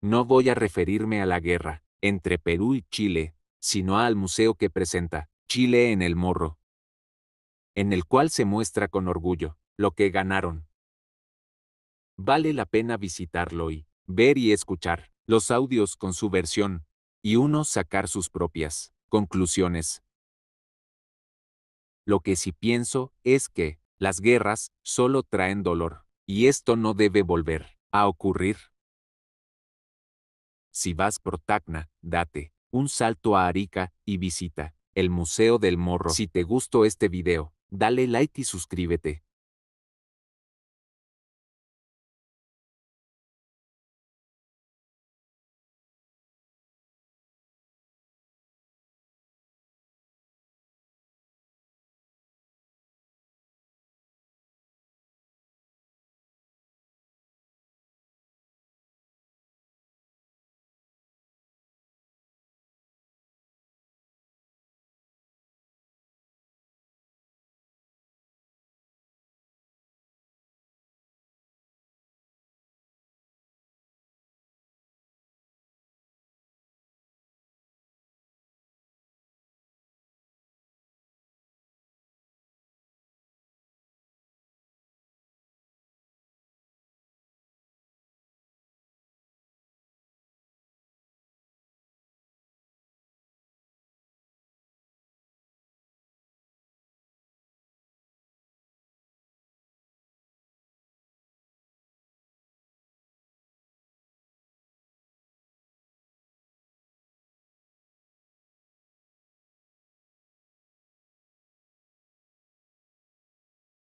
No voy a referirme a la guerra entre Perú y Chile, sino al museo que presenta Chile en el Morro, en el cual se muestra con orgullo lo que ganaron. Vale la pena visitarlo y ver y escuchar los audios con su versión, y uno sacar sus propias conclusiones. Lo que sí pienso es que las guerras solo traen dolor, y esto no debe volver a ocurrir. Si vas por Tacna, date un salto a Arica y visita el Museo del Morro. Si te gustó este video, dale like y suscríbete.